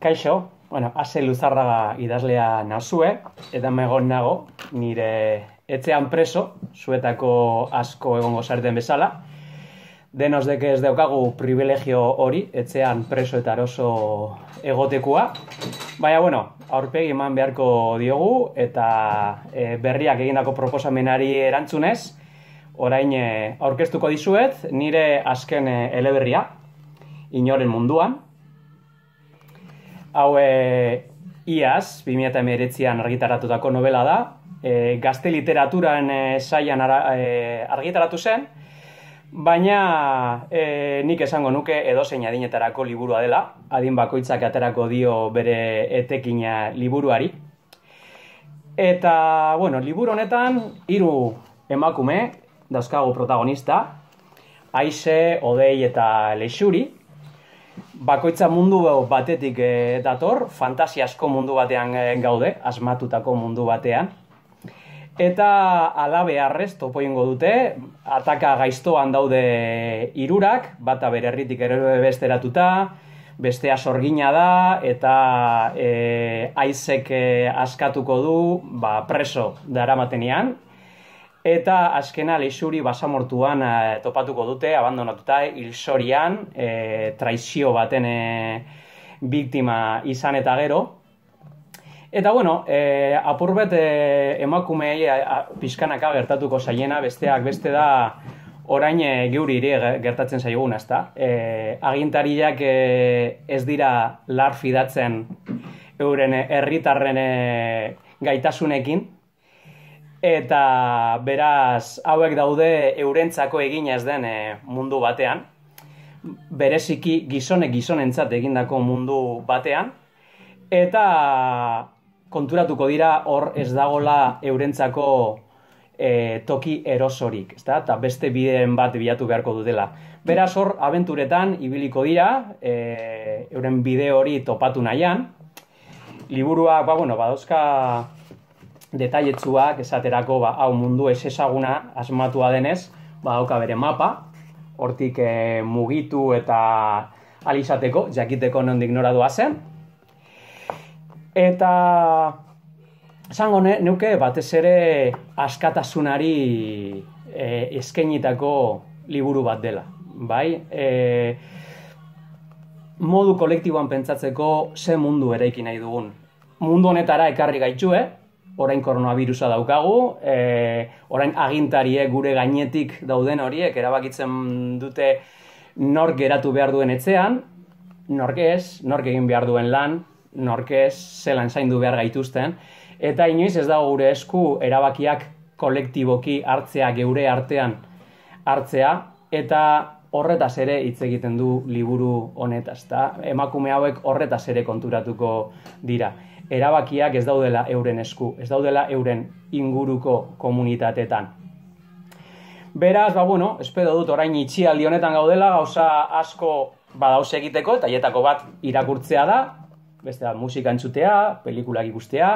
Kaixo, bueno, ase luzarraga idazlea nazue, eta megon nago, nire etxean preso, zuetako asko egongo zareten bezala. Denos deke ez daukagu privilegio hori, etxean preso eta oso egotekua. Baina, bueno, aurpegi eman beharko diogu, eta e, berriak egindako proposamenari erantzunez, orain eh, aurkeztuko dizuet, nire azken eh, eleberria, inoren munduan, Hau e, Iaz, 2008an argitaratutako novela da, e, gazte literaturan eh, saian argitaratu zen, baina e, nik esango nuke edozein adinetarako liburua dela, adin bakoitzak aterako dio bere etekina liburuari. Eta, bueno, liburu honetan, hiru emakume, dauzkagu protagonista, Aize, Odei eta Leixuri, bakoitza mundu batetik e, dator, fantasiasko mundu batean eh, gaude, asmatutako mundu batean. Eta alabe arrez topo ingo dute, ataka gaiztoan daude eh, irurak, bata bere herritik ere besteratuta, bestea sorgina da, eta e, askatuko du ba, preso daramatenian. Eta azkena lehizuri basamortuan eh, topatuko dute, abandonatuta, hilzorian, eh, traizio baten e, biktima izan eta gero. Eta bueno, e, emakumei pixkanaka gertatuko zaiena, besteak beste da orain e, geuri ere gertatzen zaigun, ezta. E, agintariak ez dira lar fidatzen euren herritarren gaitasunekin, Eta beraz, hauek daude eurentzako egina ez den eh, mundu batean. Bereziki gizonek gizonentzat egindako mundu batean. Eta konturatuko dira hor ez dagola eurentzako eh, toki erosorik, ezta? Ta beste bideen bat bilatu beharko dutela. Beraz hor abenturetan ibiliko dira eh, euren bide hori topatu nahian. Liburuak, ba bueno, detaietsuak esaterako ba, hau mundu ez ezaguna asmatua denez, ba bere mapa, hortik eh, mugitu eta alizateko, jakiteko nondik ignoradua zen. Eta izango ne, neuke batez ere askatasunari e, liburu bat dela, bai? E, modu kolektiboan pentsatzeko ze mundu eraiki nahi dugun. Mundu honetara ekarri gaitzue, orain koronavirusa daukagu, e, orain agintariek gure gainetik dauden horiek erabakitzen dute nork geratu behar duen etxean, nork ez, nork egin behar duen lan, nork ez, zelan zaindu behar gaituzten, eta inoiz ez dago gure esku erabakiak kolektiboki hartzea geure artean hartzea, eta horretaz ere hitz egiten du liburu honetaz, eta emakume hauek horretaz ere konturatuko dira erabakiak ez daudela euren esku, ez daudela euren inguruko komunitatetan. Beraz, ba bueno, espero dut orain itxialdi honetan gaudela, gauza asko badaus egiteko, taietako bat irakurtzea da, beste da musika entzutea, pelikulak ikustea,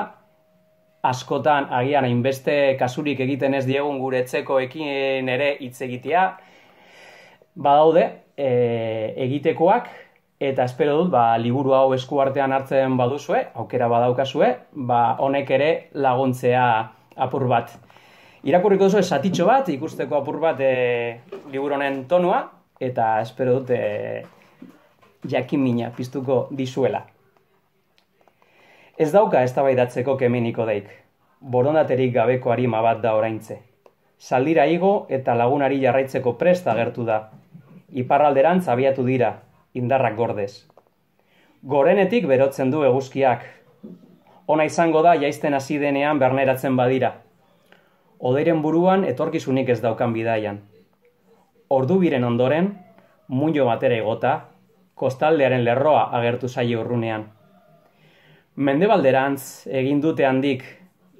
askotan agian hainbeste kasurik egiten ez diegun gure etxekoekin ere hitz egitea, badaude e, egitekoak, eta espero dut ba, liburu hau eskuartean hartzen baduzue, aukera badaukazue, ba honek ere laguntzea apur bat. Irakurriko duzu esatitxo bat, ikusteko apur bat e, liburu honen tonua eta espero dut e, jakin mina piztuko dizuela. Ez dauka ez tabaidatzeko kemeniko daik, borondaterik gabeko harima bat da oraintze. Zaldira igo eta lagunari jarraitzeko presta gertu da. Iparralderan zabiatu dira, indarrak gordez. Gorenetik berotzen du eguzkiak. Ona izango da jaisten hasi denean berneratzen badira. Oderen buruan etorkizunik ez daukan bidaian. Ordu biren ondoren, muño batera egota, kostaldearen lerroa agertu zaio urrunean. Mendebalderantz egin dute handik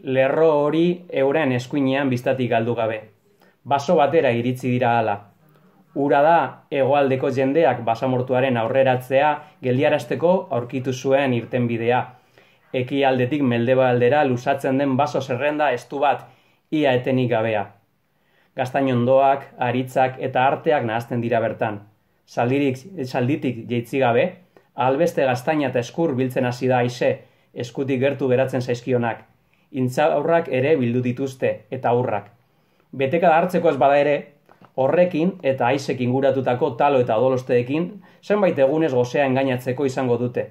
lerro hori euren eskuinean biztatik galdu gabe. Baso batera iritzi dira hala. Ura da, egoaldeko jendeak basamortuaren aurreratzea geldiarazteko aurkitu zuen irtenbidea. Eki aldetik aldera lusatzen den baso zerrenda estu bat, ia etenik gabea. Gaztainondoak, aritzak eta arteak nahazten dira bertan. Saldirik, salditik jeitzi gabe, albeste gaztaina eta eskur biltzen hasi da aize, eskutik gertu geratzen zaizkionak. Intza aurrak ere bildu dituzte, eta aurrak. Beteka da hartzeko ez bada ere, horrekin eta aizek inguratutako talo eta odolosteekin zenbait egunez gozea engainatzeko izango dute.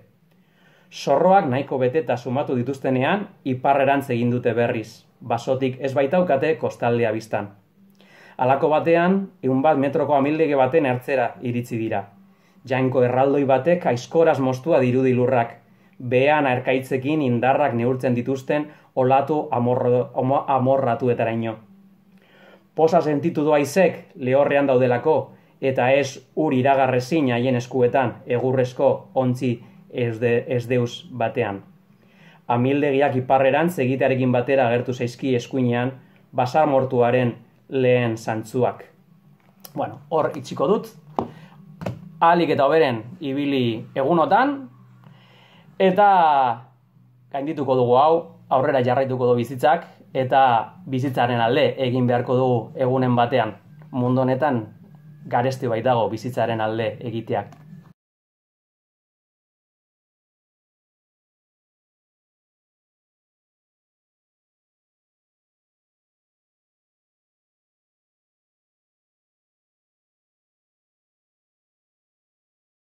Sorroak nahiko beteta sumatu dituztenean iparrerantz egin dute berriz, basotik ez baitaukate kostaldea biztan. Halako batean, egun metroko amildege baten ertzera iritzi dira. Jainko erraldoi batek aizkoraz moztua dirudi lurrak, behean erkaitzekin indarrak neurtzen dituzten olatu amorratu ino posa sentitu doaizek lehorrean daudelako, eta ez ur iragarrezin haien eskuetan, egurrezko ontzi ez, de, batean. Amildegiak iparreran segitearekin batera agertu zaizki eskuinean, basar mortuaren lehen zantzuak. Bueno, hor itxiko dut, alik eta oberen ibili egunotan, eta gaindituko dugu hau, aurrera jarraituko du bizitzak eta bizitzaren alde egin beharko dugu egunen batean mundu honetan garesti baitago bizitzaren alde egiteak.